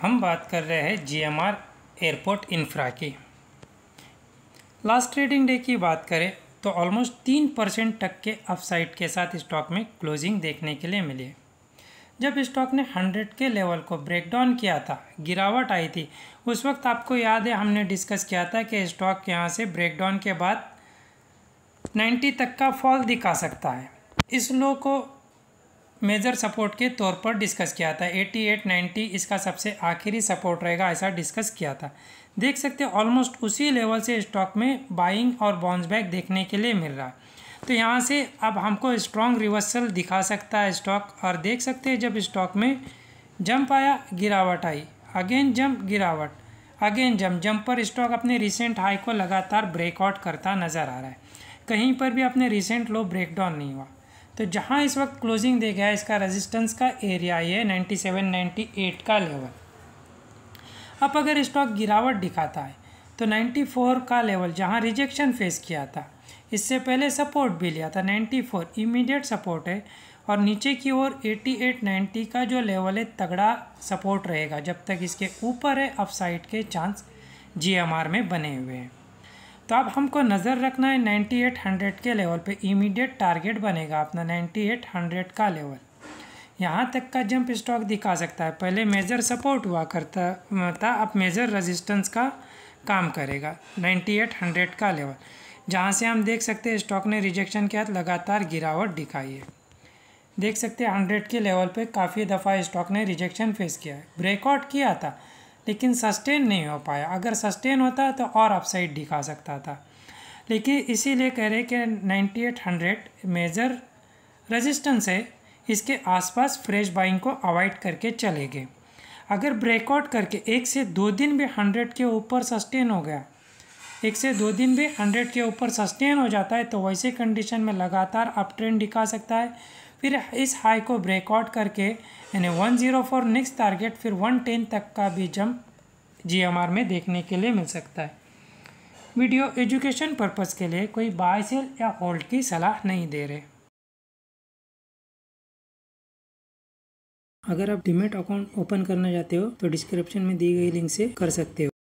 हम बात कर रहे हैं जीएमआर एयरपोर्ट इंफ्रा की लास्ट ट्रेडिंग डे की बात करें तो ऑलमोस्ट तीन परसेंट तक के अपसाइड के साथ स्टॉक में क्लोजिंग देखने के लिए मिली जब स्टॉक ने हंड्रेड के लेवल को ब्रेक डाउन किया था गिरावट आई थी उस वक्त आपको याद है हमने डिस्कस किया था कि स्टॉक यहाँ से ब्रेक डाउन के बाद नाइन्टी तक का फॉल दिखा सकता है इस लो को मेजर सपोर्ट के तौर पर डिस्कस किया था 88 90 इसका सबसे आखिरी सपोर्ट रहेगा ऐसा डिस्कस किया था देख सकते हैं ऑलमोस्ट उसी लेवल से स्टॉक में बाइंग और बाउंस बैक देखने के लिए मिल रहा है तो यहाँ से अब हमको स्ट्रॉन्ग रिवर्सल दिखा सकता है स्टॉक और देख सकते हैं जब स्टॉक में जंप आया गिरावट आई अगेन जंप गिरावट अगेन जंप जंप पर स्टॉक अपने रिसेंट हाई को लगातार ब्रेकआउट करता नज़र आ रहा है कहीं पर भी अपने रिसेंट लो ब्रेकडाउन नहीं हुआ तो जहाँ इस वक्त क्लोजिंग दे है इसका रेजिस्टेंस का एरिया ये 97 98 का लेवल अब अगर स्टॉक गिरावट दिखाता है तो 94 का लेवल जहाँ रिजेक्शन फेस किया था इससे पहले सपोर्ट भी लिया था 94 इमीडिएट सपोर्ट है और नीचे की ओर 88 90 का जो लेवल है तगड़ा सपोर्ट रहेगा जब तक इसके ऊपर है अपसाइड के चांस जी में बने हुए हैं तो अब हमको नज़र रखना है नाइन्टी एट हंड्रेड के लेवल पे इमीडिएट टारगेट बनेगा अपना नाइन्टी एट हंड्रेड का लेवल यहाँ तक का जंप स्टॉक दिखा सकता है पहले मेजर सपोर्ट हुआ करता था अब मेजर रेजिस्टेंस का काम करेगा नाइन्टी एट हंड्रेड का लेवल जहाँ से हम देख सकते हैं स्टॉक ने रिजेक्शन के बाद लगातार गिरावट दिखाई है देख सकते हैं हंड्रेड के लेवल पर काफ़ी दफ़ा स्टॉक ने रिजेक्शन फेस किया है ब्रेकआउट किया था लेकिन सस्टेन नहीं हो पाया अगर सस्टेन होता तो और अपसाइड दिखा सकता था लेकिन इसीलिए कह रहे कि 9800 मेजर रेजिस्टेंस है इसके आसपास फ्रेश बाइंग को अवॉइड करके चले गए अगर ब्रेकआउट करके एक से दो दिन भी हंड्रेड के ऊपर सस्टेन हो गया एक से दो दिन भी हंड्रेड के ऊपर सस्टेन हो जाता है तो वैसे कंडीशन में लगातार अप ट्रेंड दिखा सकता है फिर इस हाई को ब्रेकआउट करके यानी one zero four next target फिर वन टेन तक का भी जंप जी में देखने के लिए मिल सकता है वीडियो एजुकेशन पर्पज़ के लिए कोई बाय सेल या होल्ड की सलाह नहीं दे रहे अगर आप डिमेट अकाउंट ओपन करना चाहते हो तो डिस्क्रिप्शन में दी गई लिंक से कर सकते हो